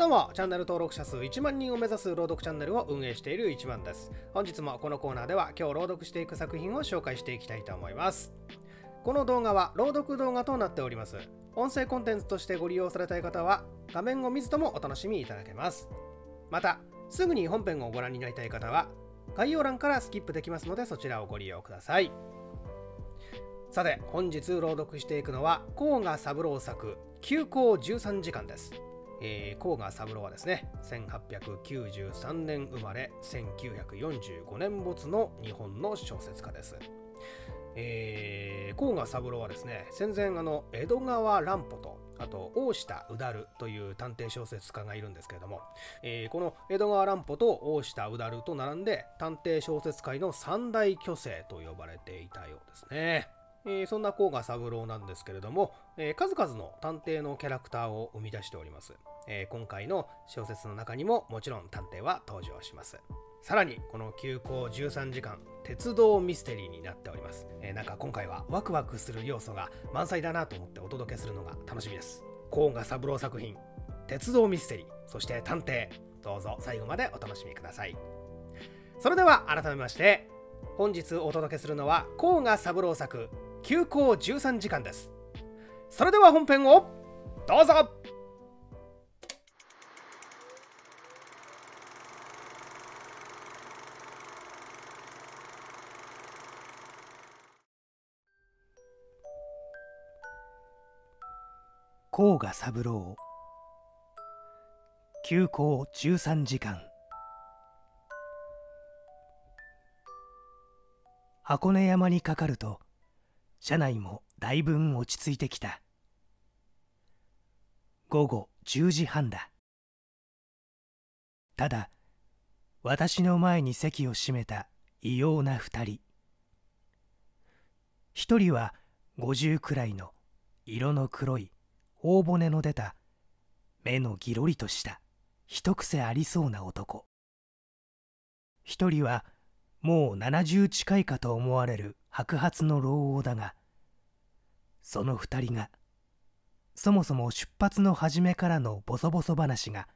どうも、チャンネル登録者数1万人を目指す朗読チャンネルを運営している1番です。本日もこのコーナーでは今日朗読していく作品を紹介していきたいと思います。この動画は朗読動画となっております。音声コンテンツとしてご利用されたい方は画面を見ずともお楽しみいただけます。また、すぐに本編をご覧になりたい方は概要欄からスキップできますのでそちらをご利用ください。さて、本日朗読していくのは甲賀三郎作「休校13時間」です。えー、甲賀三郎はですね1893年生まれ1945年没の日本の小説家です。えー、甲賀三郎はですね戦前あの江戸川乱歩とあと大下うだるという探偵小説家がいるんですけれども、えー、この江戸川乱歩と大下うだると並んで探偵小説界の三大巨星と呼ばれていたようですね。えー、そんな甲賀三郎なんですけれども、えー、数々の探偵のキャラクターを生み出しております、えー、今回の小説の中にももちろん探偵は登場しますさらにこの休校13時間鉄道ミステリーになっております、えなんか今回はワクワクする要素が満載だなと思ってお届けするのが楽しみです甲賀三郎作品鉄道ミステリーそして探偵どうぞ最後までお楽しみくださいそれでは改めまして本日お届けするのは甲賀三郎作休校13時間ですそれでは本編をどうぞ甲賀三郎休校13時間箱根山にかかると車内もだいぶん落ち着いてきた午後10時半だただ私の前に席を占めた異様な2人1人は50くらいの色の黒い頬骨の出た目のぎろりとした一癖ありそうな男1人はもう70近いかと思われる白髪の老王だがその2人がそもそも出発の初めからのボソボソ話が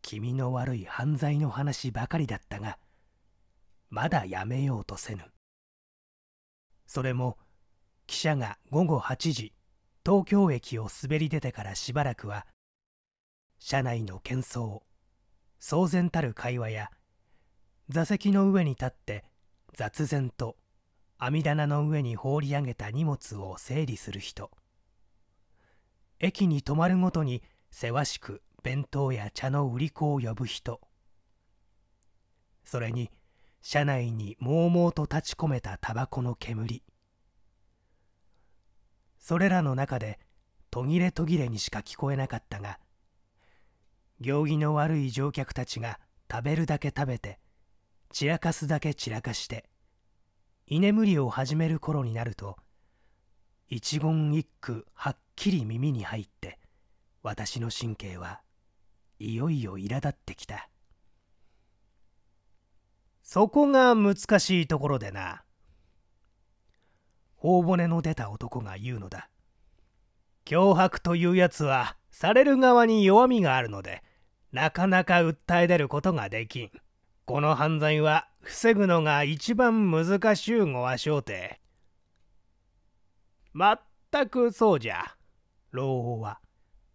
気味の悪い犯罪の話ばかりだったがまだやめようとせぬそれも記者が午後8時東京駅を滑り出てからしばらくは車内の喧騒騒然たる会話や座席の上に立って雑然と網棚の上に放り上げた荷物を整理する人駅に泊まるごとにせわしく弁当や茶の売り子を呼ぶ人それに車内にもうもうと立ち込めたタバコの煙それらの中で途切れ途切れにしか聞こえなかったが行儀の悪い乗客たちが食べるだけ食べて散らかすだけ散らかして居眠りを始める頃になると一言一句はっきり耳に入って私の神経はいよいよ苛立ってきたそこが難しいところでな頬骨の出た男が言うのだ脅迫というやつはされる側に弱みがあるのでなかなか訴え出ることができんこの犯罪は防ぐのが一番難しゅうごわしょうて。まったくそうじゃ。老王は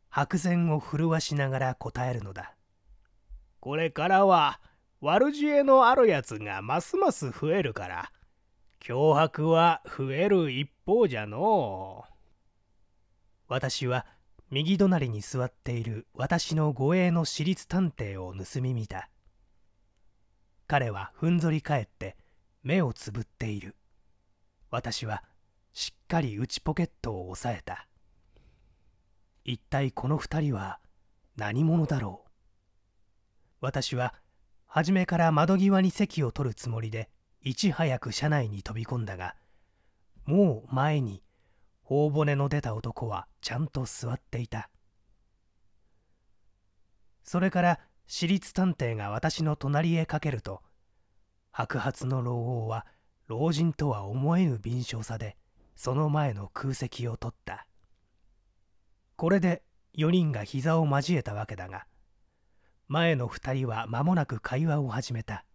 白膳を震わしながら答えるのだ。これからは悪知恵のあるやつがますます増えるから、脅迫は増える一方じゃのう。私は右隣に座っている私の護衛の私立探偵を盗み見た。彼はふんぞり返って目をつぶっている私はしっかり内ポケットを押さえた一体この二人は何者だろう私は初めから窓際に席を取るつもりでいち早く車内に飛び込んだがもう前に頬骨の出た男はちゃんと座っていたそれから私立探偵が私の隣へかけると白髪の老王は老人とは思えぬ敏捷さでその前の空席を取ったこれで4人が膝を交えたわけだが前の2人は間もなく会話を始めた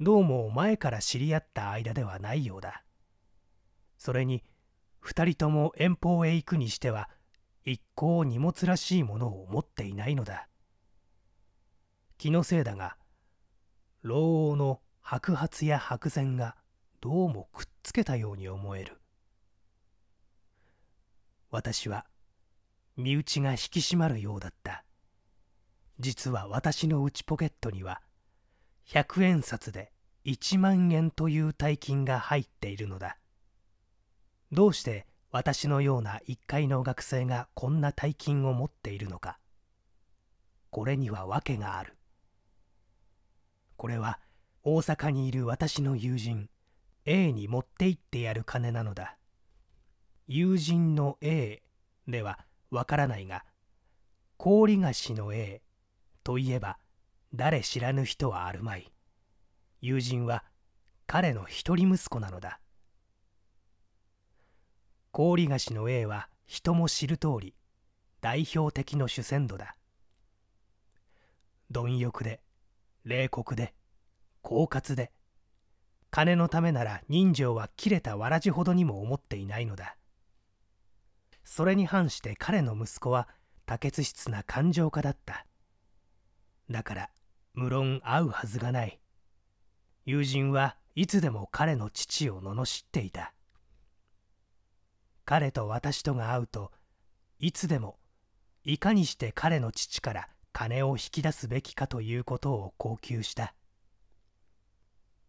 どうも前から知り合った間ではないようだそれに2人とも遠方へ行くにしては一向荷物らしいものを持っていないのだ気のせいだが老王の白髪や白膳がどうもくっつけたように思える私は身内が引き締まるようだった実は私の内ポケットには100円札で1万円という大金が入っているのだどうして私のような一階の学生がこんな大金を持っているのかこれには訳があるこれは大阪にいる私の友人 A に持って行ってやる金なのだ友人の A ではわからないが氷菓子の A といえば誰知らぬ人はあるまい友人は彼の一人息子なのだ氷菓子の A は人も知る通り代表的の主戦度だ貪欲で冷酷で狡猾で金のためなら人情は切れたわらじほどにも思っていないのだそれに反して彼の息子は多津質な感情家だっただから無論会うはずがない友人はいつでも彼の父を罵っていた彼と私とが会うといつでもいかにして彼の父から金を引き出すべきかということを号泣した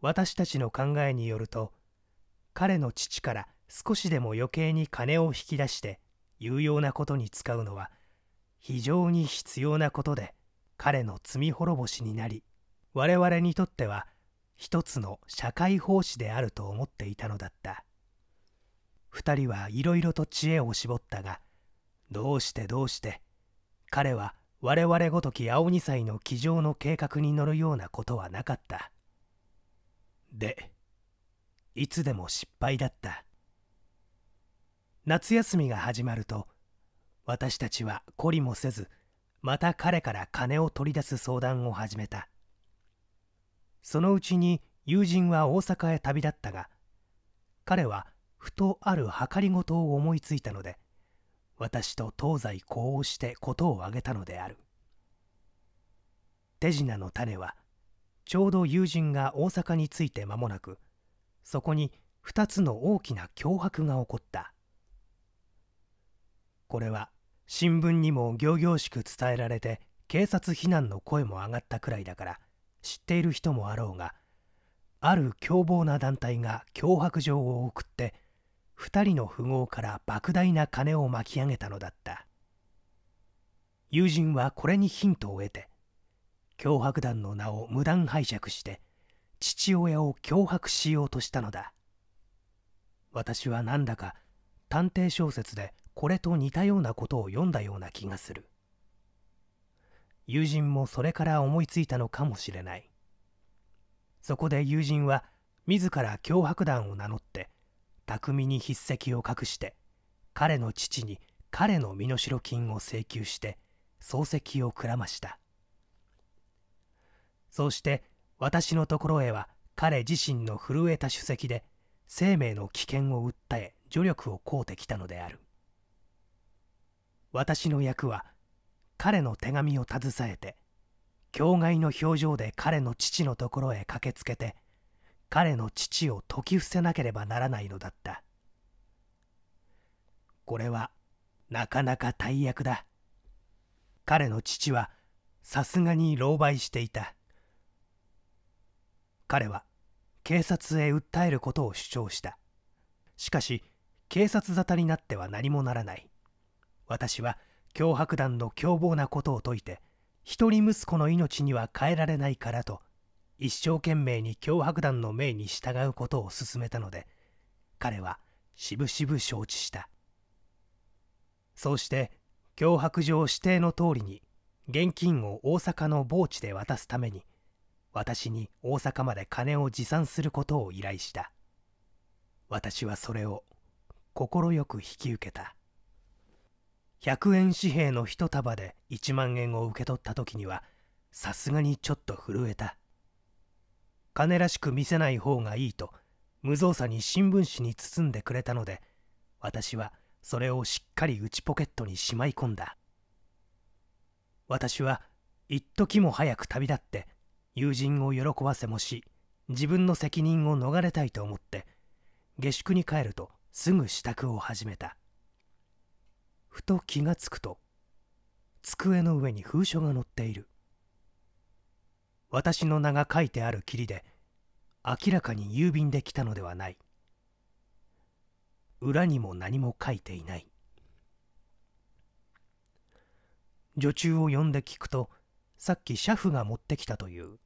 私たちの考えによると彼の父から少しでも余計に金を引き出して有用なことに使うのは非常に必要なことで彼の罪滅ぼしになり我々にとっては一つの社会奉仕であると思っていたのだった2人はいろいろと知恵を絞ったがどうしてどうして彼は我々ごとき青二歳の騎乗の計画に乗るようなことはなかったでいつでも失敗だった夏休みが始まると私たちは懲りもせずまた彼から金を取り出す相談を始めたそのうちに友人は大阪へ旅立ったが彼はふとある計りごとを思いついたので私と東西呼応して事を挙げたのである手品の種はちょうど友人が大阪に着いて間もなくそこに2つの大きな脅迫が起こったこれは新聞にも仰々しく伝えられて警察非難の声も上がったくらいだから知っている人もあろうがある凶暴な団体が脅迫状を送って2人の富豪から莫大な金を巻き上げたのだった友人はこれにヒントを得て脅迫団の名を無断拝借して父親を脅迫しようとしたのだ私はなんだか探偵小説でこれと似たようなことを読んだような気がする友人もそれから思いついたのかもしれないそこで友人は自ら脅迫団を名乗って巧みに筆跡を隠して彼の父に彼の身代金を請求して漱石をくらましたそうして私のところへは彼自身の震えた首席で生命の危険を訴え助力を請うてきたのである私の役は彼の手紙を携えて境外の表情で彼の父のところへ駆けつけて「彼の父を説き伏せなければならないのだったこれはなかなか大役だ彼の父はさすがに狼狽していた彼は警察へ訴えることを主張したしかし警察沙汰になっては何もならない私は脅迫団の凶暴なことを説いて一人息子の命には変えられないからと一生懸命に脅迫団の命に従うことを勧めたので彼はしぶしぶ承知したそうして脅迫状指定の通りに現金を大阪の墓地で渡すために私に大阪まで金を持参することを依頼した私はそれを快く引き受けた100円紙幣の一束で1万円を受け取った時にはさすがにちょっと震えた金らしく見せない方がいいと無造作に新聞紙に包んでくれたので私はそれをしっかり内ポケットにしまい込んだ私は一時も早く旅立って友人を喜ばせもし自分の責任を逃れたいと思って下宿に帰るとすぐ支度を始めたふと気がつくと机の上に封書が載っている私の名が書いてあるきりで明らかに郵便で来たのではない裏にも何も書いていない女中を呼んで聞くとさっき車夫が持ってきたという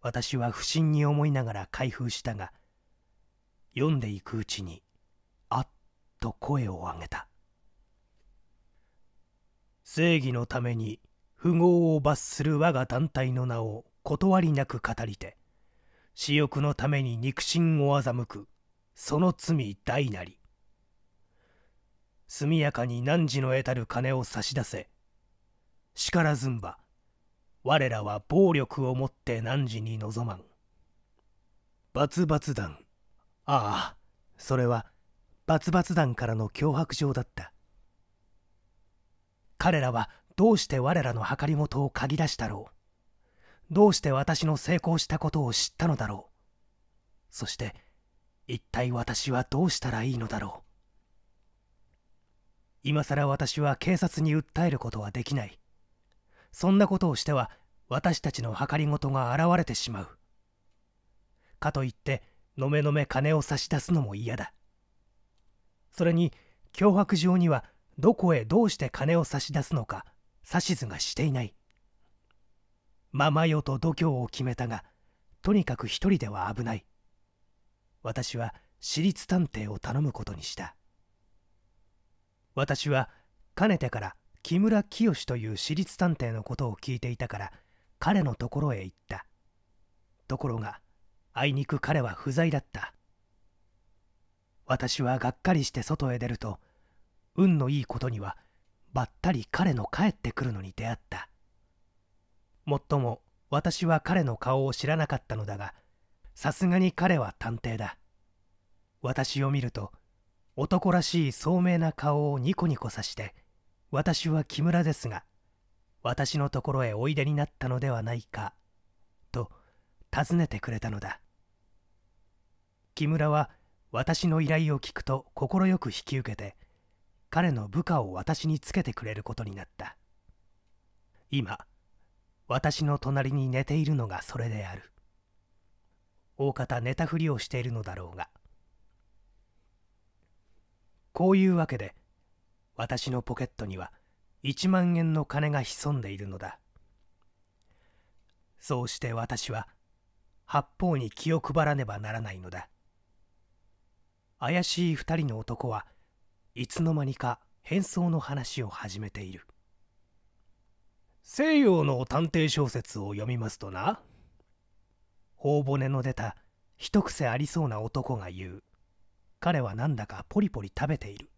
私は不審に思いながら開封したが読んでいくうちにあっと声を上げた正義のために富豪を罰する我が団体の名を断りなく語りて私欲のために肉親を欺くその罪大なり速やかに汝の得たる金を差し出せ叱らずんば我らは暴力をもって汝に望まんバツバツ団ああそれはバツバツ団からの脅迫状だった彼らはどうして我らの計り事を嗅ぎ出したろうどうして私の成功したことを知ったのだろうそして一体私はどうしたらいいのだろう今さら私は警察に訴えることはできないそんなことをしては私たちの計り事が現れてしまうかといってのめのめ金を差し出すのも嫌だそれに脅迫状にはどこへどうして金を差し出すのか指図がしていないままよと度胸を決めたがとにかく一人では危ない私は私立探偵を頼むことにした私はかねてから木村清という私立探偵のことを聞いていたから彼のところへ行ったところがあいにく彼は不在だった私はがっかりして外へ出ると運のいいことにはばったり彼の帰ってくるのに出会ったもっとも私は彼の顔を知らなかったのだがさすがに彼は探偵だ私を見ると男らしい聡明な顔をニコニコさして私は木村ですが私のところへおいでになったのではないかと尋ねてくれたのだ木村は私の依頼を聞くと快く引き受けて彼の部下を私につけてくれることになった今私の隣に寝ているのがそれである大方寝たふりをしているのだろうがこういうわけで私のポケットには1万円の金が潜んでいるのだそうして私は八方に気を配らねばならないのだ怪しい二人の男はいつの間にか変装の話を始めている西洋の探偵小説を読みますとな頬骨の出た一癖ありそうな男が言う彼はなんだかポリポリ食べている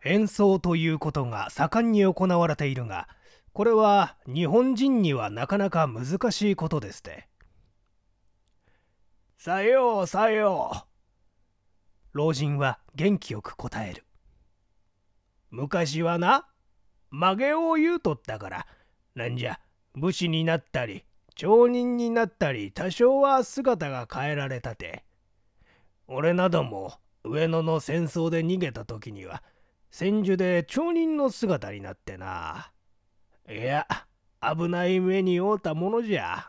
変装ということが盛んに行われているがこれは日本人にはなかなか難しいことですってさようさよう老人は元気よく答える昔はな曲げを言うとったからなんじゃ武士になったり町人になったり多少は姿が変えられたて俺なども上野の戦争で逃げた時には千住で町人の姿になってないや危ない目に遭うたものじゃ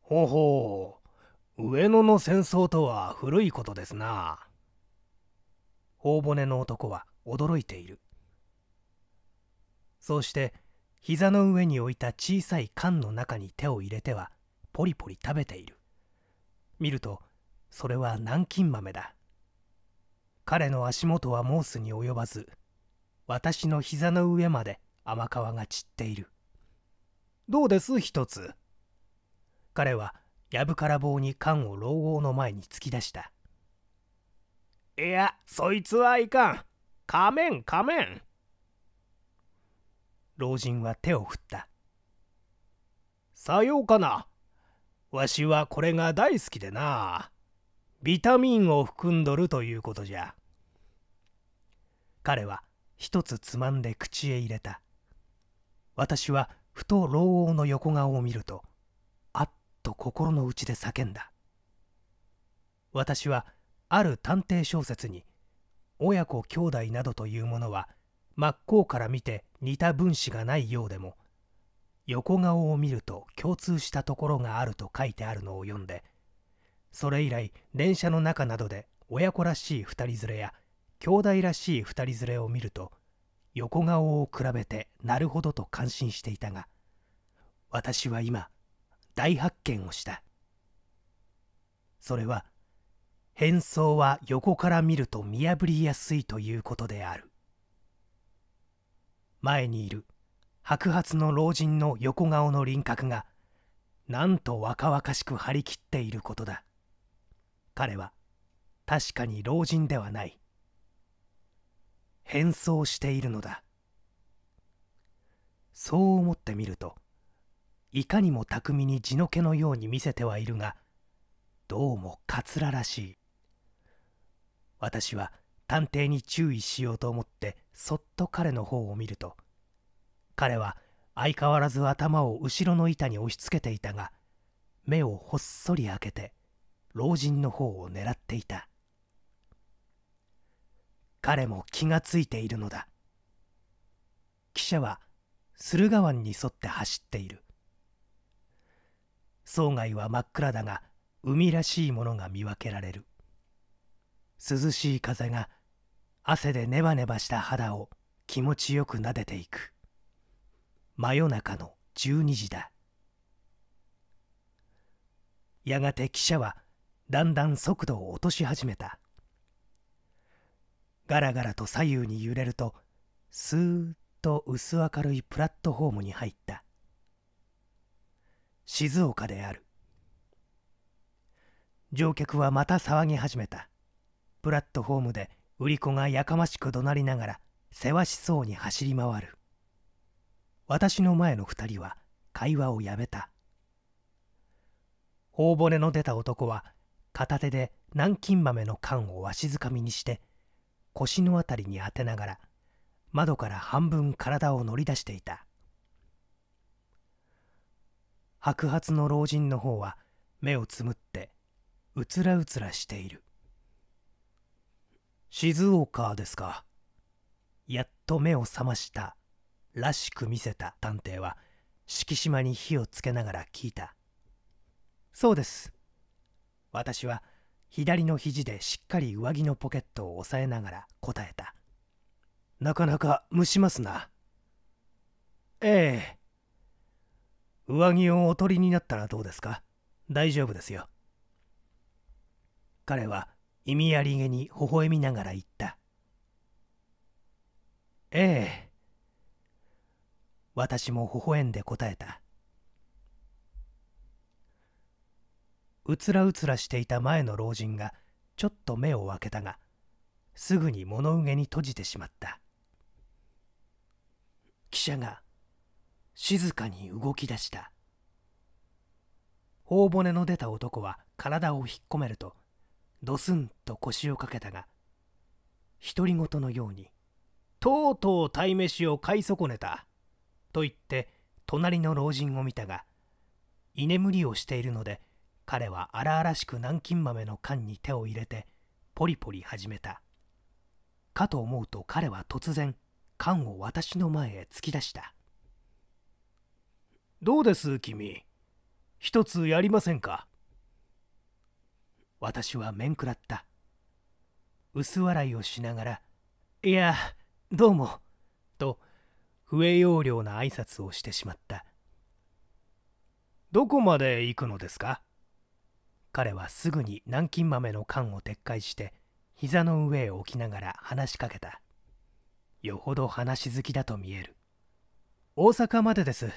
ほほう上野の戦争とは古いことですな頬骨の男は驚いているそうして膝の上に置いた小さい缶の中に手を入れてはポリポリ食べている見るとそれは南京豆だ彼の足元はモースに及ばず私の膝の上まで甘皮が散っているどうです一つ彼は藪から棒に缶を老王の前に突き出したいやそいつはいかん仮面仮面老人は手を振ったさようかなわしはこれが大好きでなビタミンを含んどるということじゃ彼は一つつまんで口へ入れた私はふと老王の横顔を見るとと心の内で叫んだ私はある探偵小説に親子兄弟などというものは真っ向から見て似た分子がないようでも横顔を見ると共通したところがあると書いてあるのを読んでそれ以来電車の中などで親子らしい2人連れや兄弟らしい2人連れを見ると横顔を比べてなるほどと感心していたが私は今大発見をしたそれは変装は横から見ると見破りやすいということである前にいる白髪の老人の横顔の輪郭がなんと若々しく張り切っていることだ彼は確かに老人ではない変装しているのだそう思ってみるといかにも巧みに地の毛のように見せてはいるがどうもかつららしい私は探偵に注意しようと思ってそっと彼の方を見ると彼は相変わらず頭を後ろの板に押しつけていたが目をほっそり開けて老人の方を狙っていた彼も気がついているのだ汽車は駿河湾に沿って走っている層外は真っ暗だが海らしいものが見分けられる涼しい風が汗でネバネバした肌を気持ちよく撫でていく真夜中の12時だやがて汽車はだんだん速度を落とし始めたガラガラと左右に揺れるとスーッと薄明るいプラットホームに入った静岡である乗客はまた騒ぎ始めたプラットホームで売り子がやかましく怒鳴りながらせわしそうに走り回る私の前の2人は会話をやめた頬骨の出た男は片手で南京豆の缶をわしづかみにして腰の辺りに当てながら窓から半分体を乗り出していた白髪の老人の方は目をつむってうつらうつらしている静岡ですかやっと目を覚ましたらしく見せた探偵は敷島に火をつけながら聞いたそうです私は左の肘でしっかり上着のポケットを押さえながら答えたなかなか蒸しますなええ上着をお取りになったらどうですか大丈夫ですよ。彼は意味ありげに微笑みながら言った。ええ。私も微笑んで答えた。うつらうつらしていた前の老人がちょっと目を開けたが、すぐに物憂げに閉じてしまった。記者が静かに動き出した頬骨の出た男は体を引っ込めるとドスンと腰をかけたが独り言のように「とうとう鯛めしを買い損ねた」と言って隣の老人を見たが居眠りをしているので彼は荒々しく南京豆の缶に手を入れてポリポリ始めたかと思うと彼は突然缶を私の前へ突き出したどうです君一つやりませんか私は面食らった薄笑いをしながら「いやどうも」と不栄養量な挨拶をしてしまったどこまで行くのですか彼はすぐに南京豆の缶を撤回して膝の上へ置きながら話しかけたよほど話好きだと見える大阪までです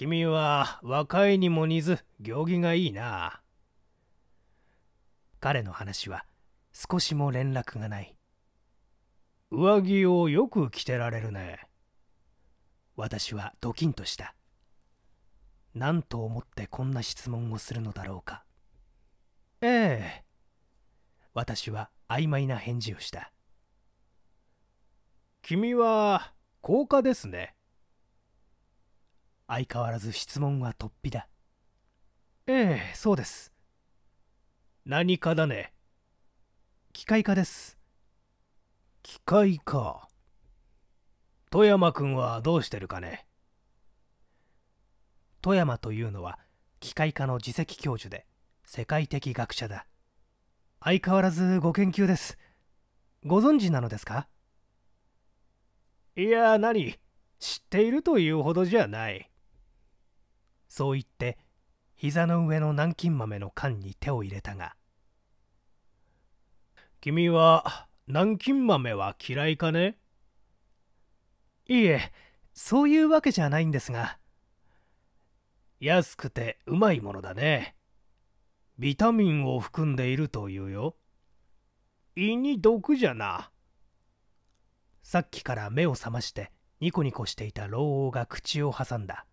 君は若いにも似ず行儀がいいな彼の話は少しも連絡がない上着をよく着てられるね私はドキンとした何と思ってこんな質問をするのだろうかええ私は曖昧な返事をした君は高価ですね相変わらず質問は突飛だええそうです何かだね機械科です機械か富山君はどうしてるかね富山というのは機械科の次席教授で世界的学者だ相変わらずご研究ですご存知なのですかいや何知っているというほどじゃないそう言って膝の上の南京豆の缶に手を入れたが君は南京豆は嫌いかねいいえそういうわけじゃないんですが安くてうまいものだねビタミンを含んでいるというよ胃に毒じゃなさっきから目を覚ましてニコニコしていた老王が口を挟んだ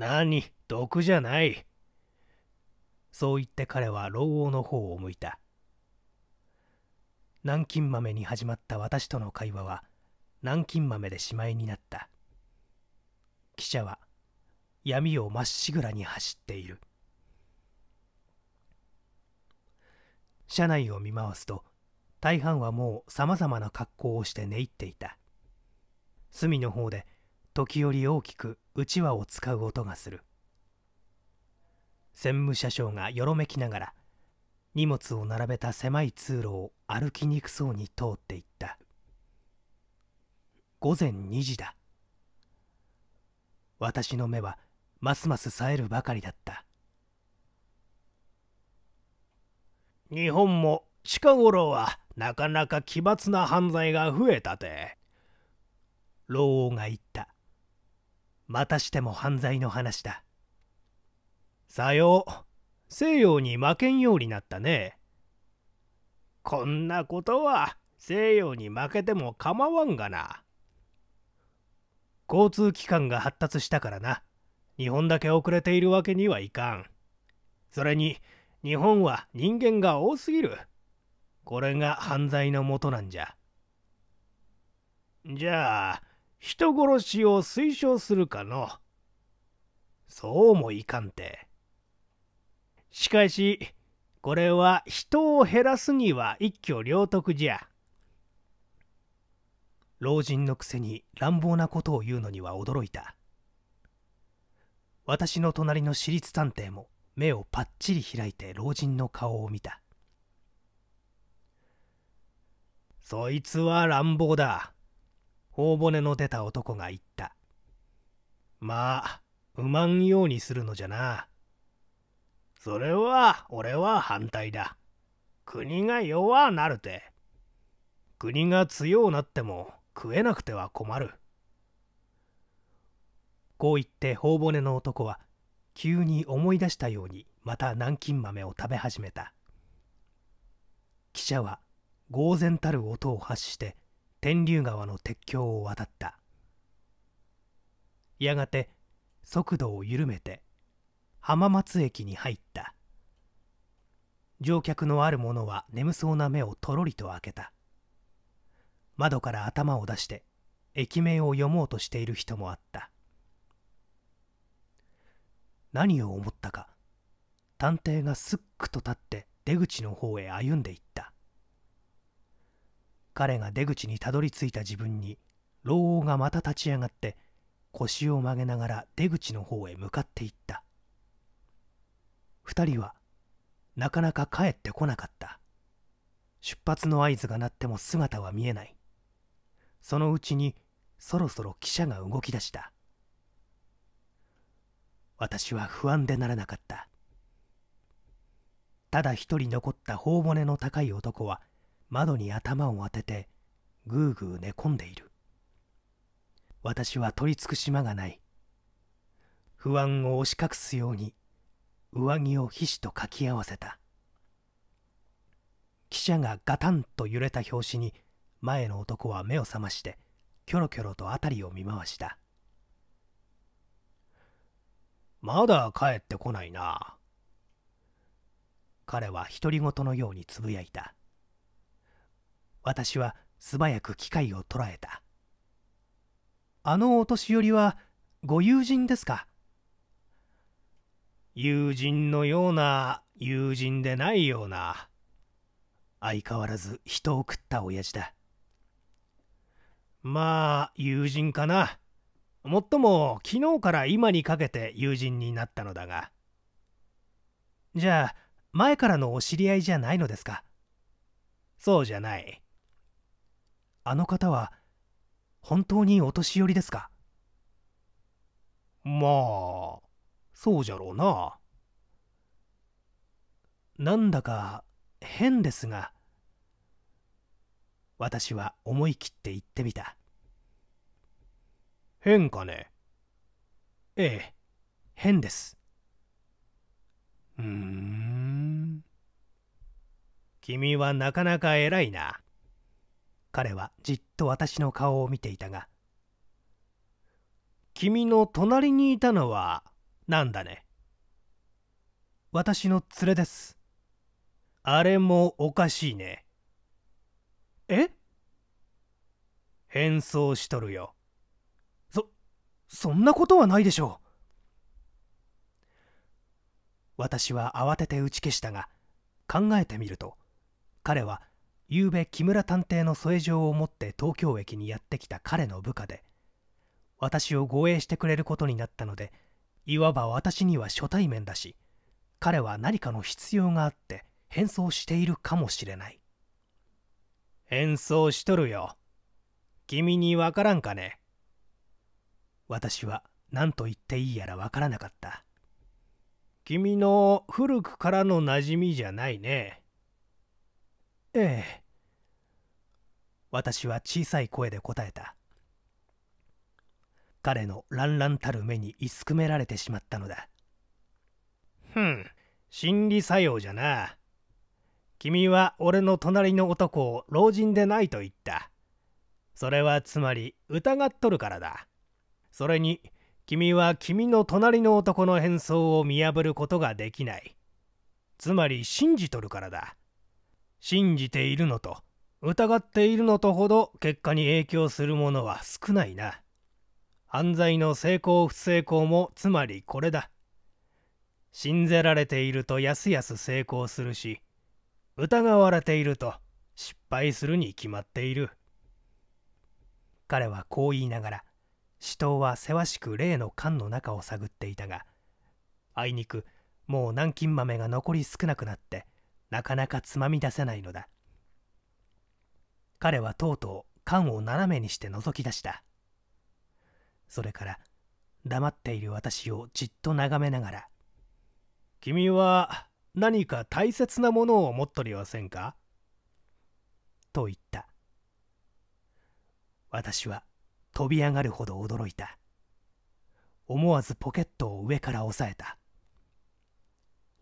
何毒じゃないそう言って彼は老王の方を向いた南京豆に始まった私との会話は南京豆でしまいになった記者は闇をまっしぐらに走っている車内を見回すと大半はもうさまざまな格好をして寝入っていた隅の方で時折大きくうちわを使う音がする専務車掌がよろめきながら荷物を並べた狭い通路を歩きにくそうに通っていった午前2時だ私の目はますます冴えるばかりだった日本も近頃はなかなか奇抜な犯罪が増えたて老王が言ったまたしても犯罪の話ださよう西洋に負けんようになったねこんなことは西洋に負けても構わんがな交通機関が発達したからな日本だけ遅れているわけにはいかんそれに日本は人間が多すぎるこれが犯罪のもとなんじゃじゃあ人殺しを推奨するかのそうもいかんてしかしこれは人を減らすには一挙両得じゃ老人のくせに乱暴なことを言うのには驚いた私の隣の私立探偵も目をぱっちり開いて老人の顔を見たそいつは乱暴だ頬骨の出た男が言ったまあうまんようにするのじゃなそれは俺は反対だ国が弱なるて国が強うなっても食えなくては困るこう言って頬骨の男は急に思い出したようにまた南京豆を食べ始めた記者は呆然たる音を発して天竜川の鉄橋を渡ったやがて速度を緩めて浜松駅に入った乗客のある者は眠そうな目をとろりと開けた窓から頭を出して駅名を読もうとしている人もあった何を思ったか探偵がすっくと立って出口の方へ歩んでいった彼が出口にたどり着いた自分に老王がまた立ち上がって腰を曲げながら出口の方へ向かっていった2人はなかなか帰ってこなかった出発の合図が鳴っても姿は見えないそのうちにそろそろ汽車が動き出した私は不安でならなかったただ一人残った頬骨の高い男は窓に頭を当ててぐうぐう寝込んでいる私は取りつく島がない不安を押し隠すように上着を皮脂とかき合わせた汽車がガタンと揺れた拍子に前の男は目を覚ましてキョロキョロと辺りを見回したまだ帰ってこないな彼は独り言のようにつぶやいた私は素早く機会を捉えたあのお年寄りはご友人ですか友人のような友人でないような相変わらず人を食った親父だまあ友人かなもっとも昨日から今にかけて友人になったのだがじゃあ前からのお知り合いじゃないのですかそうじゃないあの方は本当にお年寄りですかまあそうじゃろうななんだか変ですが私は思い切って言ってみた変かねええ変ですうーん君はなかなか偉いな彼はじっと私の顔を見ていたが君の隣にいたのは何だね私の連れですあれもおかしいねえ変装しとるよそそんなことはないでしょう私は慌てて打ち消したが考えてみると彼は昨べ木村探偵の添え状を持って東京駅にやってきた彼の部下で私を護衛してくれることになったのでいわば私には初対面だし彼は何かの必要があって変装しているかもしれない変装しとるよ君にわからんかね私は何と言っていいやらわからなかった君の古くからの馴染みじゃないねええ私は小さい声で答えた彼の乱々たる目にいすくめられてしまったのだふん心理作用じゃな君は俺の隣の男を老人でないと言ったそれはつまり疑っとるからだそれに君は君の隣の男の変装を見破ることができないつまり信じとるからだ信じているのと疑っているのとほど結果に影響するものは少ないな犯罪の成功不成功もつまりこれだ信ぜられているとやすやす成功するし疑われていると失敗するに決まっている彼はこう言いながら死闘はせわしく例の缶の中を探っていたがあいにくもう南京豆が残り少なくなってなかなかつまみ出せないのだ彼はとうとう缶を斜めにして覗き出したそれから黙っている私をじっと眺めながら「君は何か大切なものを持っとりませんか?」と言った私は飛び上がるほど驚いた思わずポケットを上から押さえた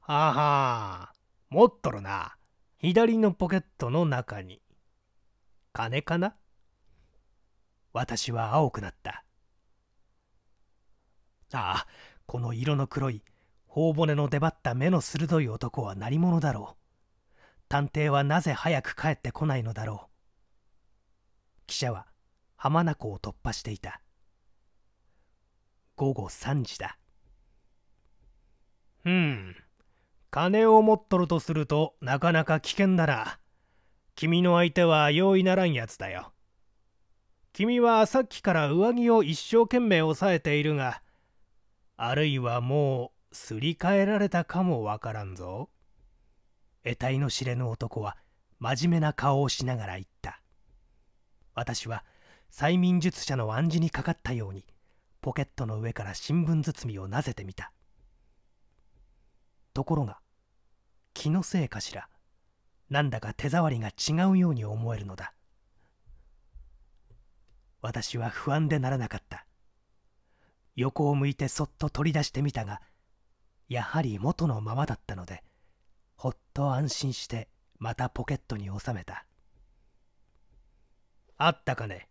はは持っとるな。左のポケットの中に。金かな私は青くなった。ああ、この色の黒い、頬骨の出張った目の鋭い男は何者だろう。探偵はなぜ早く帰ってこないのだろう。記者は浜名湖を突破していた。午後3時だ。うん。金を持っとるとするとなかなか危険だな君の相手は容易ならんやつだよ君はさっきから上着を一生懸命押さえているがあるいはもうすり替えられたかもわからんぞ得体の知れぬ男は真面目な顔をしながら言った私は催眠術者の暗示にかかったようにポケットの上から新聞包みをなぜてみたところが気のせいかしらなんだか手触りが違うように思えるのだ私は不安でならなかった横を向いてそっと取り出してみたがやはり元のままだったのでほっと安心してまたポケットに収めたあったかね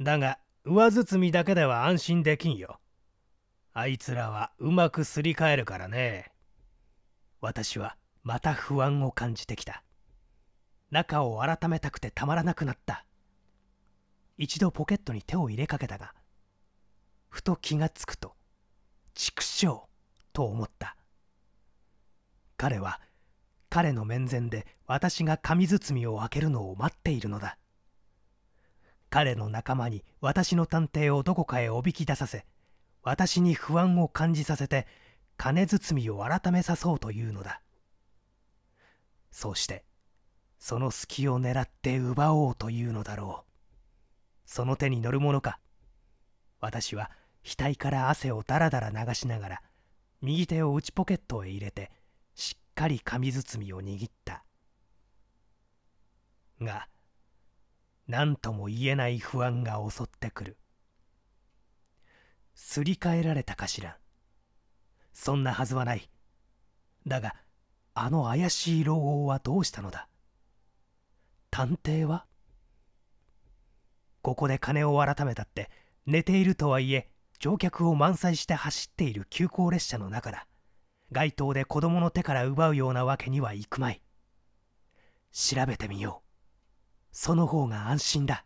だが上包みだけでは安心できんよあいつらはうまくすり替えるからね私はまた不安を感じてきた中を改めたくてたまらなくなった一度ポケットに手を入れかけたがふと気がつくと畜生と思った彼は彼の面前で私が紙包みを開けるのを待っているのだ彼の仲間に私の探偵をどこかへおびき出させ私に不安を感じさせて金包みを改めさそうというのだそうしてその隙を狙って奪おうというのだろうその手に乗るものか私は額から汗をだらだら流しながら右手を内ポケットへ入れてしっかり紙包みを握ったが何とも言えない不安が襲ってくるすり替えられたかしらそんなはずはないだがあの怪しい老王はどうしたのだ探偵はここで金を改めたって寝ているとはいえ乗客を満載して走っている急行列車の中だ街灯で子供の手から奪うようなわけにはいくまい調べてみようその方が安心だ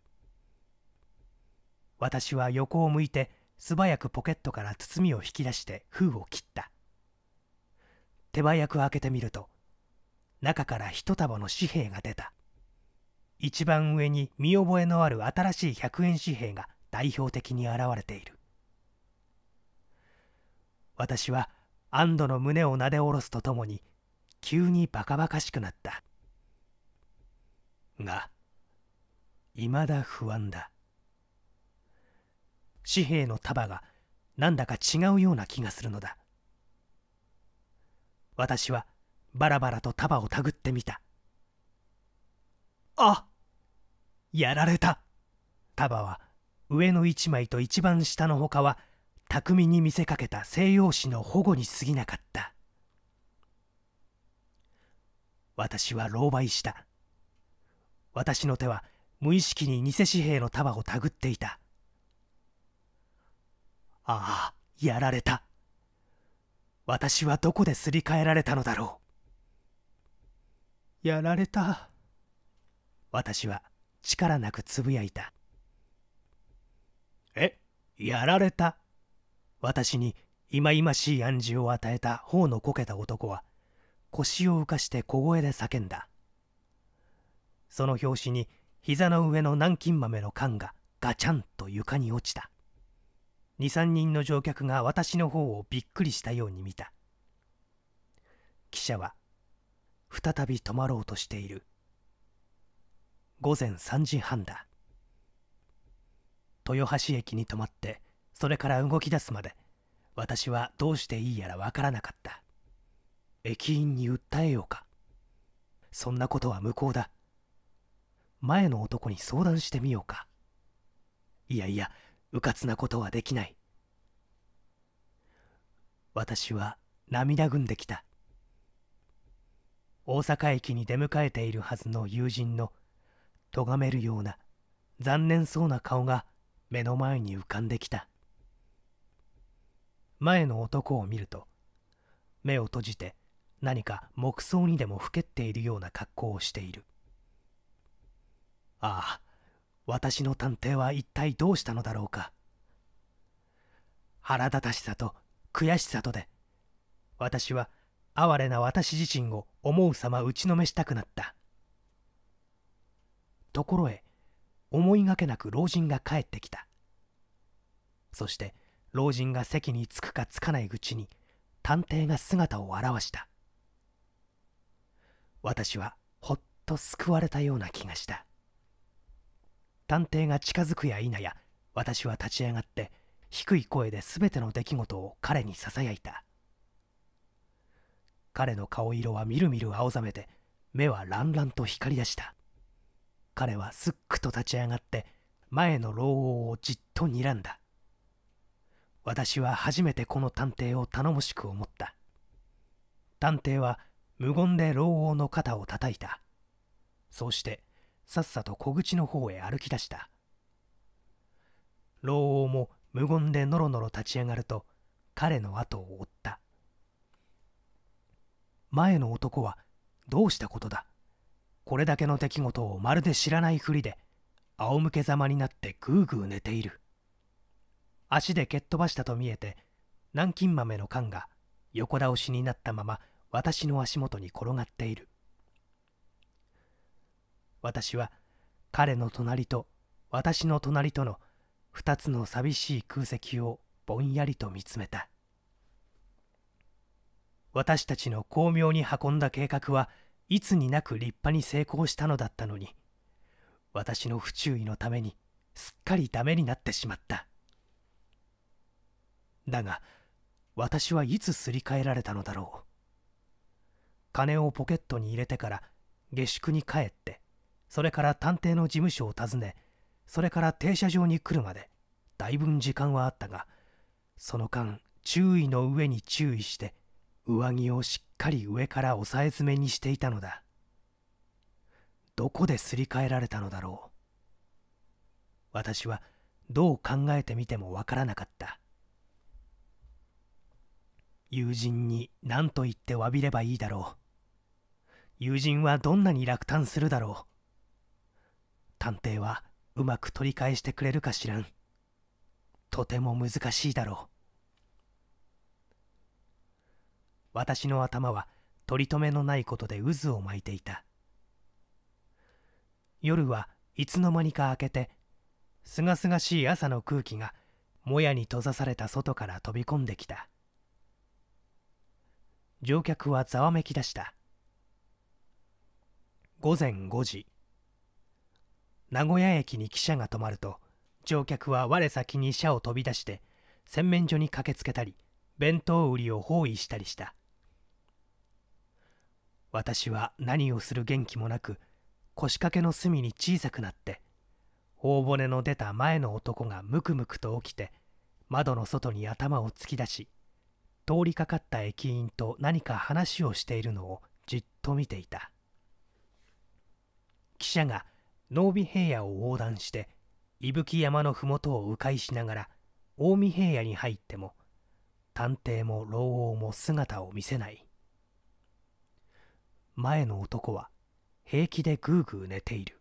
私は横を向いて素早くポケットから包みを引き出して封を切った手早く開けてみると中から一束の紙幣が出た一番上に見覚えのある新しい百円紙幣が代表的に現れている私は安堵の胸をなで下ろすとともに急にバカバカしくなったがいまだ不安だ紙幣の束がなんだか違うような気がするのだ私はバラバラと束をたぐってみたあやられた束は上の一枚と一番下のほかは巧みに見せかけた西洋史の保護にすぎなかった私は狼狽した私の手は無意識に偽紙幣の束をたぐっていたああやられた私はどこですり替えられたのだろうやられた私は力なくつぶやいたえやられた私に忌々しい暗示を与えた頬のこけた男は腰を浮かして小声で叫んだその拍子に膝の上の南京豆の缶がガチャンと床に落ちた23人の乗客が私の方をびっくりしたように見た記者は再び止まろうとしている午前3時半だ豊橋駅に止まってそれから動き出すまで私はどうしていいやらわからなかった駅員に訴えようかそんなことは無効だ前の男に相談してみようかいやいやうかつなことはできない私は涙ぐんできた大阪駅に出迎えているはずの友人のとがめるような残念そうな顔が目の前に浮かんできた前の男を見ると目を閉じて何か黙想にでもふけっているような格好をしているああ私の探偵は一体どうしたのだろうか腹立たしさと悔しさとで私は哀れな私自身を思うさま打ちのめしたくなったところへ思いがけなく老人が帰ってきたそして老人が席に着くか着かないうちに探偵が姿を現した私はほっと救われたような気がした探偵が近づくや否や私は立ち上がって低い声で全ての出来事を彼にささやいた彼の顔色はみるみる青ざめて目はらんらんと光り出した彼はすっくと立ち上がって前の老王をじっと睨んだ私は初めてこの探偵を頼もしく思った探偵は無言で老王の肩を叩いたそうしてさっさと小口の方へ歩き出した老王も無言でのろのろ立ち上がると彼の後を追った前の男はどうしたことだこれだけの出来事をまるで知らないふりで仰向けざまになってぐうぐう寝ている足で蹴っ飛ばしたと見えて南京豆の缶が横倒しになったまま私の足元に転がっている私は彼の隣と私の隣との2つの寂しい空席をぼんやりと見つめた私たちの巧妙に運んだ計画はいつになく立派に成功したのだったのに私の不注意のためにすっかりダメになってしまっただが私はいつすり替えられたのだろう金をポケットに入れてから下宿に帰ってそれから探偵の事務所を訪ねそれから停車場に来るまでだいぶん時間はあったがその間注意の上に注意して上着をしっかり上から押さえ詰めにしていたのだどこですり替えられたのだろう私はどう考えてみてもわからなかった友人に何と言って詫びればいいだろう友人はどんなに落胆するだろう探偵はうまく取り返してくれるか知らんとても難しいだろう私の頭は取り留めのないことで渦を巻いていた夜はいつの間にか明けてすがすがしい朝の空気がもやに閉ざされた外から飛び込んできた乗客はざわめきだした午前5時名古屋駅に汽車が止まると乗客は我先に車を飛び出して洗面所に駆けつけたり弁当売りを包囲したりした私は何をする元気もなく腰掛けの隅に小さくなって頬骨の出た前の男がムクムクと起きて窓の外に頭を突き出し通りかかった駅員と何か話をしているのをじっと見ていた記者が濃尾平野を横断して伊吹山の麓を迂回しながら近江平野に入っても探偵も老王も姿を見せない前の男は平気でぐうぐう寝ている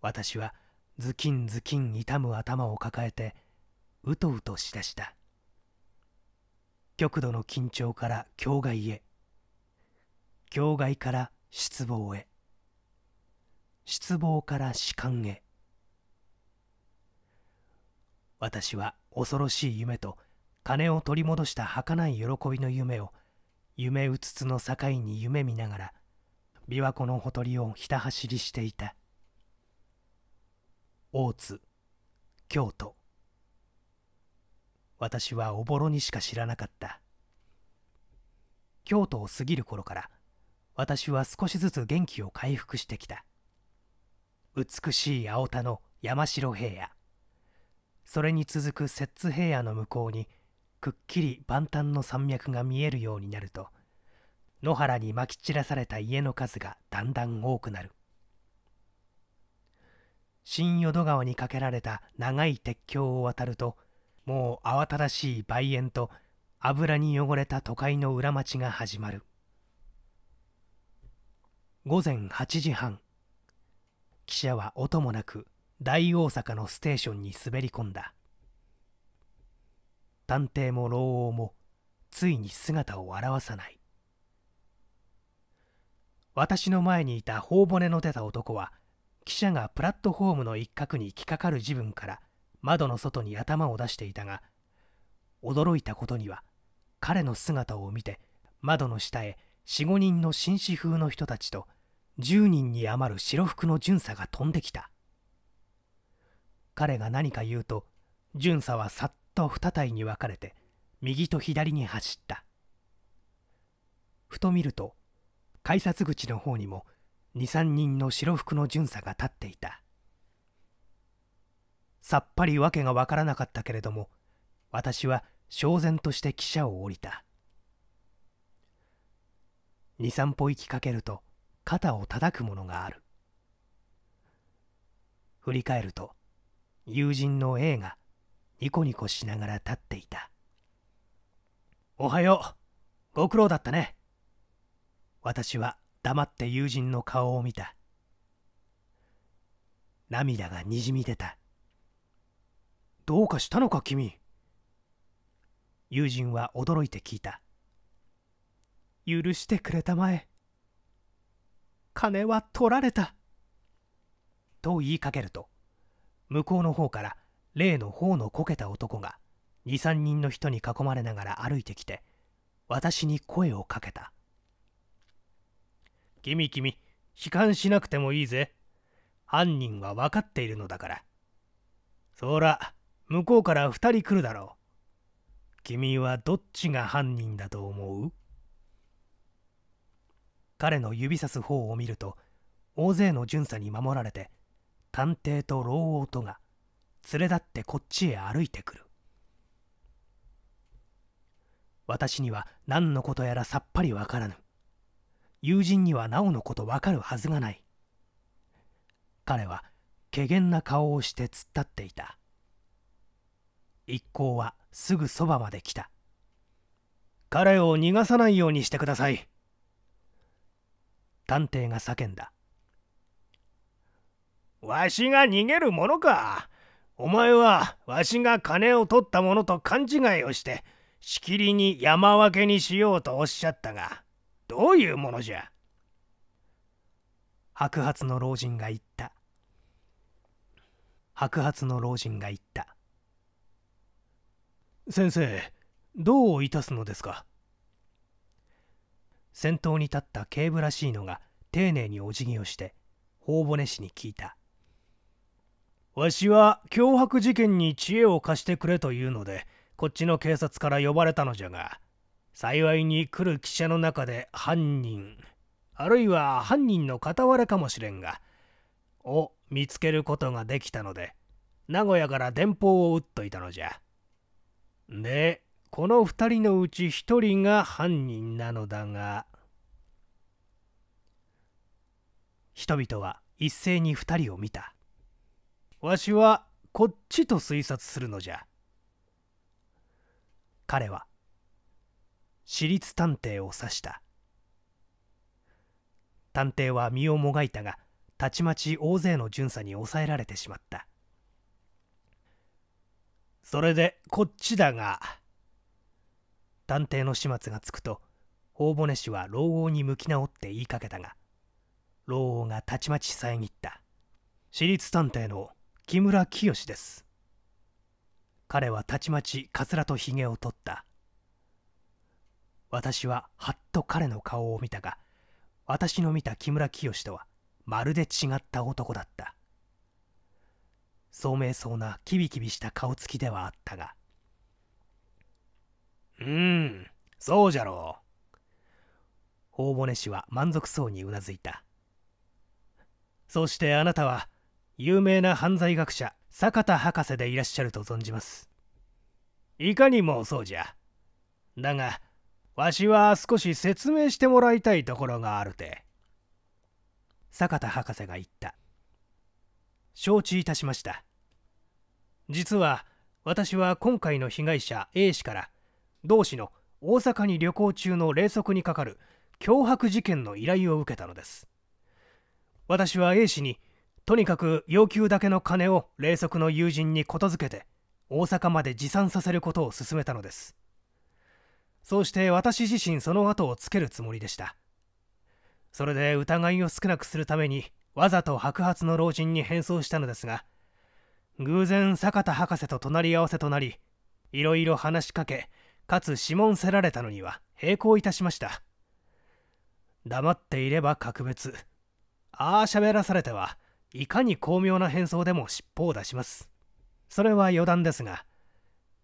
私はズキンズキン痛む頭を抱えてうとうとしだした極度の緊張から境外へ境外から失望へ失望から弛緩へ私は恐ろしい夢と金を取り戻した儚い喜びの夢を夢うつつの境に夢見ながら琵琶湖のほとりをひた走りしていた大津京都私はおぼろにしか知らなかった京都を過ぎる頃から私は少しずつ元気を回復してきた美しい青田の山城平野それに続く摂津平野の向こうにくっきり万端の山脈が見えるようになると野原にまき散らされた家の数がだんだん多くなる新淀川に架けられた長い鉄橋を渡るともう慌ただしい梅園と油に汚れた都会の裏町が始まる午前8時半汽車は音もなく大大阪のステーションに滑り込んだ探偵も老王もついに姿を現さない私の前にいた頬骨の出た男は記者がプラットホームの一角に引っかかる自分から窓の外に頭を出していたが驚いたことには彼の姿を見て窓の下へ45人の紳士風の人たちと10人に余る白服の巡査が飛んできた彼が何か言うと巡査はさっと二体に分かれて右と左に走ったふと見ると改札口の方にも23人の白服の巡査が立っていたさっぱり訳が分からなかったけれども私は焦然として汽車を降りた23歩行きかけると肩を叩くものがある振り返ると友人の A がニコニコしながら立っていたおはようご苦労だったね私は黙って友人の顔を見た涙がにじみ出たどうかしたのか君友人は驚いて聞いた許してくれたまえ金は取られた。と言いかけると向こうの方から例の方のこけた男が23人の人に囲まれながら歩いてきて私に声をかけた「君君悲観しなくてもいいぜ犯人は分かっているのだからそら向こうから2人来るだろう君はどっちが犯人だと思う?」。彼の指さす方を見ると大勢の巡査に守られて探偵と老王とが連れ立ってこっちへ歩いてくる私には何のことやらさっぱりわからぬ友人にはなおのことわかるはずがない彼は怪げな顔をして突っ立っていた一行はすぐそばまで来た彼を逃がさないようにしてください探偵が叫んだわしが逃げるものかお前はわしが金を取ったものと勘違いをしてしきりに山分けにしようとおっしゃったがどういうものじゃ白髪の老人が言った白髪の老人が言った先生どういたすのですか先頭に立った警部らしいのが丁寧にお辞儀をして頬骨氏に聞いたわしは脅迫事件に知恵を貸してくれというのでこっちの警察から呼ばれたのじゃが幸いに来る記者の中で犯人あるいは犯人の片割れかもしれんがを見つけることができたので名古屋から電報を打っといたのじゃでこの2人のうち1人が犯人なのだが人々は一斉に2人を見たわしはこっちと推察するのじゃ彼は私立探偵を指した探偵は身をもがいたがたちまち大勢の巡査に抑えられてしまったそれでこっちだが探偵の始末がつくと頬骨氏は老王に向き直って言いかけたが老王がたちまち遮った私立探偵の木村清です彼はたちまちかつらとひげを取った私ははっと彼の顔を見たが私の見た木村清とはまるで違った男だった聡明そうなキビキビした顔つきではあったがうーん、そうじゃろう。頬骨氏は満足そうにうなずいた。そしてあなたは、有名な犯罪学者、坂田博士でいらっしゃると存じます。いかにもそうじゃ。だが、わしは少し説明してもらいたいところがあるて。坂田博士が言った。承知いたしました。実は、私は今回の被害者 A 氏から同市の大阪に旅行中の霊側にかかる脅迫事件の依頼を受けたのです私は A 氏にとにかく要求だけの金を霊側の友人にことづけて大阪まで持参させることを勧めたのですそうして私自身その後をつけるつもりでしたそれで疑いを少なくするためにわざと白髪の老人に変装したのですが偶然坂田博士と隣り合わせとなりいろいろ話しかけかつ指紋せられたのには並行いたしました黙っていれば格別ああ喋らされてはいかに巧妙な変装でも尻尾を出しますそれは余談ですが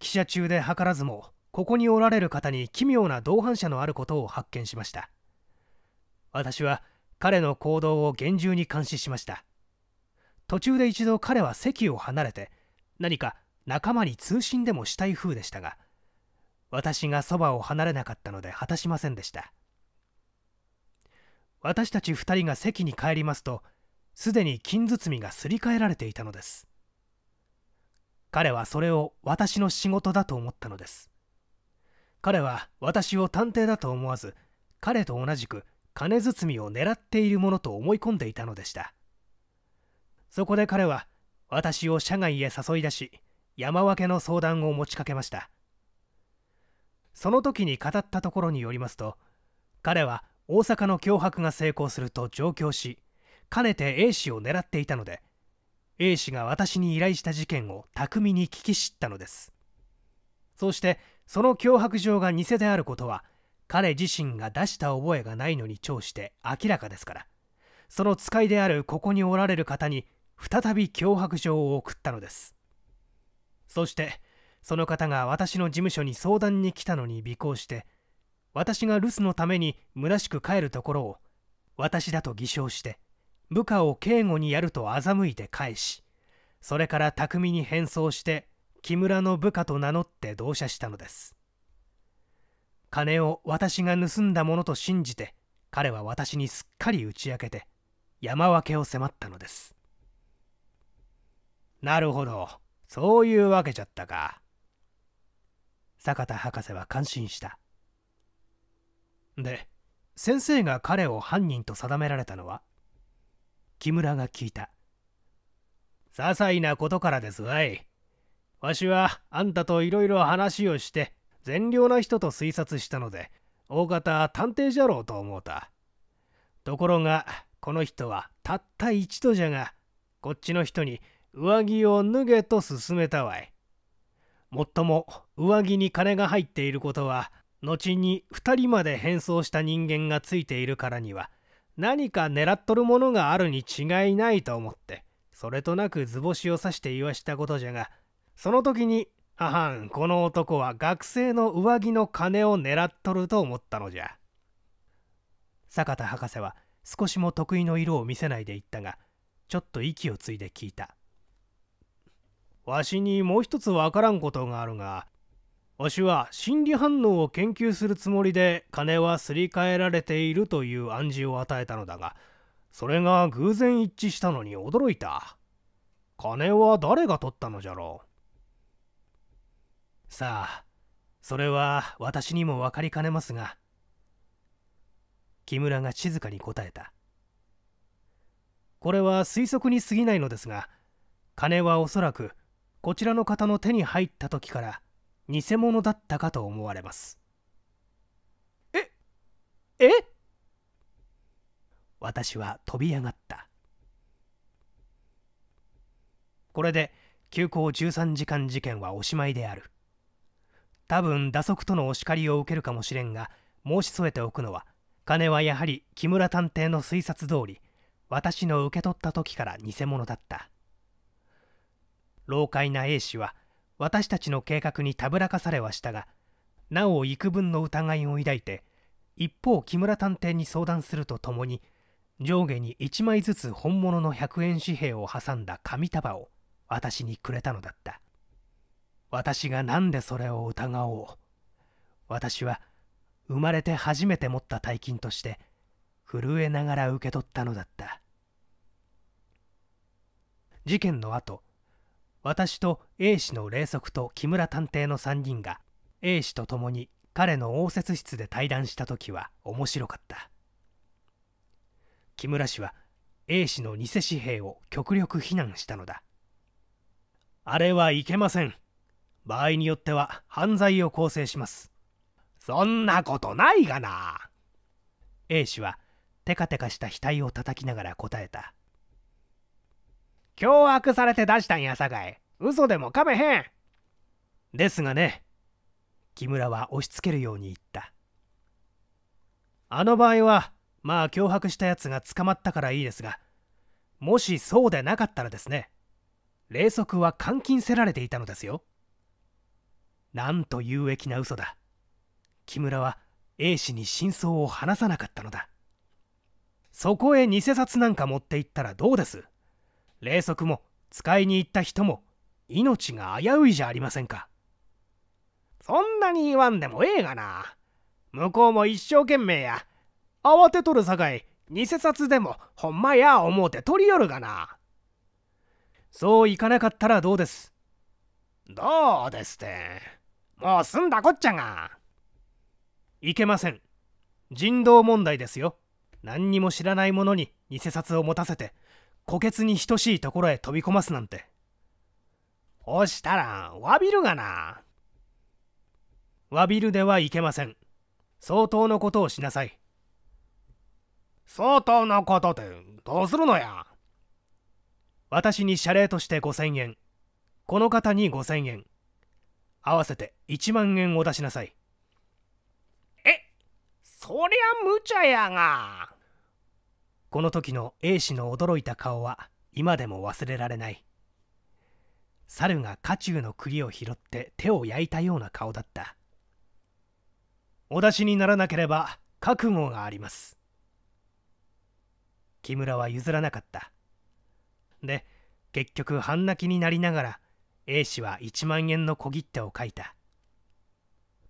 汽車中で図らずもここにおられる方に奇妙な同伴者のあることを発見しました私は彼の行動を厳重に監視しました途中で一度彼は席を離れて何か仲間に通信でもしたい風でしたが私がそばを離れなかったので果たしませんでした私たち2人が席に帰りますとすでに金包みがすり替えられていたのです彼はそれを私の仕事だと思ったのです彼は私を探偵だと思わず彼と同じく金包みを狙っているものと思い込んでいたのでしたそこで彼は私を社外へ誘い出し山分けの相談を持ちかけましたその時に語ったところによりますと彼は大阪の脅迫が成功すると上京しかねて A 氏を狙っていたので A 氏が私に依頼した事件を巧みに聞き知ったのですそしてその脅迫状が偽であることは彼自身が出した覚えがないのに聴して明らかですからその使いであるここにおられる方に再び脅迫状を送ったのですそしてその方が私の事務所に相談に来たのに尾行して私が留守のために虚しく帰るところを私だと偽証して部下を警護にやると欺いて返しそれから巧みに変装して木村の部下と名乗って同社したのです金を私が盗んだものと信じて彼は私にすっかり打ち明けて山分けを迫ったのですなるほどそういうわけじゃったか坂田博士は感心したで先生が彼を犯人と定められたのは木村が聞いた些細なことからですわいわしはあんたといろいろ話をして善良な人と推察したので大方探偵じゃろうと思うたところがこの人はたった一度じゃがこっちの人に上着を脱げと勧めたわいもっとも上着に金が入っていることは後に2人まで変装した人間がついているからには何か狙っとるものがあるに違いないと思ってそれとなく図星を指して言わしたことじゃがその時に「あはんこの男は学生の上着の金を狙っとる」と思ったのじゃ坂田博士は少しも得意の色を見せないで言ったがちょっと息をついで聞いた。わしにもう一つわからんことがあるがわしは心理反応を研究するつもりで金はすり替えられているという暗示を与えたのだがそれが偶然一致したのに驚いた金は誰が取ったのじゃろうさあそれは私にも分かりかねますが木村が静かに答えたこれは推測に過ぎないのですが金はおそらくこちらの方の手に入った時から偽物だったかと思われますええ私は飛び上がったこれで急行13時間事件はおしまいである多分打足とのお叱りを受けるかもしれんが申し添えておくのは金はやはり木村探偵の推察通り私の受け取った時から偽物だった老快な A 氏は私たちの計画にたぶらかされはしたがなお幾分の疑いを抱いて一方木村探偵に相談するとともに上下に1枚ずつ本物の100円紙幣を挟んだ紙束を私にくれたのだった私が何でそれを疑おう私は生まれて初めて持った大金として震えながら受け取ったのだった事件のあと私と A 氏の霊則と木村探偵の3人が A 氏と共に彼の応接室で対談した時は面白かった木村氏は A 氏の偽紙幣を極力非難したのだあれはいけません場合によっては犯罪を構成しますそんなことないがな A 氏はテカテカした額を叩きながら答えた脅迫されて出したんやさかい嘘でもかめへんですがね木村は押し付けるように言ったあの場合はまあ脅迫したやつが捕まったからいいですがもしそうでなかったらですね霊足は監禁せられていたのですよなんと有益な嘘だ木村は A 氏に真相を話さなかったのだそこへ偽札なんか持っていったらどうです霊則も使いに行った人も命が危ういじゃありませんかそんなに言わんでもええがな向こうも一生懸命や慌てとるさかい偽札でもほんまや思うて取りよるがなそういかなかったらどうですどうですってもう済んだこっちゃがいけません人道問題ですよ何にも知らない者に偽札を持たせて虎穴に等しいところへ飛び込ますなんておしたらわびるがなわびるではいけません相当のことをしなさい相当なことってどうするのや私に謝礼として5000円この方に5000円合わせて1万円を出しなさいえそりゃ無茶やが。この時の A 氏の驚いた顔は今でも忘れられない猿が家中の栗を拾って手を焼いたような顔だったお出しにならなければ覚悟があります木村は譲らなかったで結局半泣きになりながら A 氏は1万円の小切手を書いた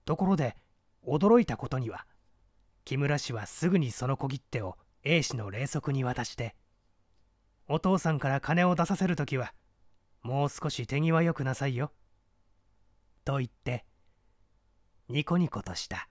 ところで驚いたことには木村氏はすぐにその小切手を A 氏の冷息に渡してお父さんから金を出させる時はもう少し手際よくなさいよと言ってニコニコとした